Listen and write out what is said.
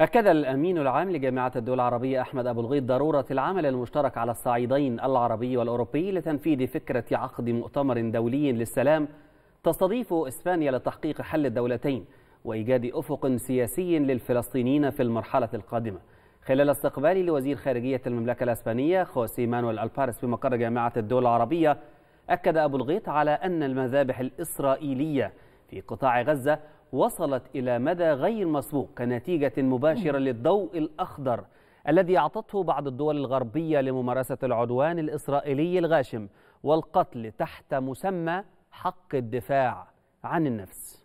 أكد الأمين العام لجامعة الدول العربية أحمد أبو الغيط ضرورة العمل المشترك على الصعيدين العربي والأوروبي لتنفيذ فكرة عقد مؤتمر دولي للسلام تستضيف إسبانيا لتحقيق حل الدولتين وإيجاد أفق سياسي للفلسطينيين في المرحلة القادمة خلال استقبالي لوزير خارجية المملكة الأسبانية خوسي مانويل البارس مقر جامعة الدول العربية أكد أبو الغيط على أن المذابح الإسرائيلية في قطاع غزة وصلت إلى مدى غير مسبوق كنتيجة مباشرة للضوء الأخضر الذي أعطته بعض الدول الغربية لممارسة العدوان الإسرائيلي الغاشم والقتل تحت مسمى حق الدفاع عن النفس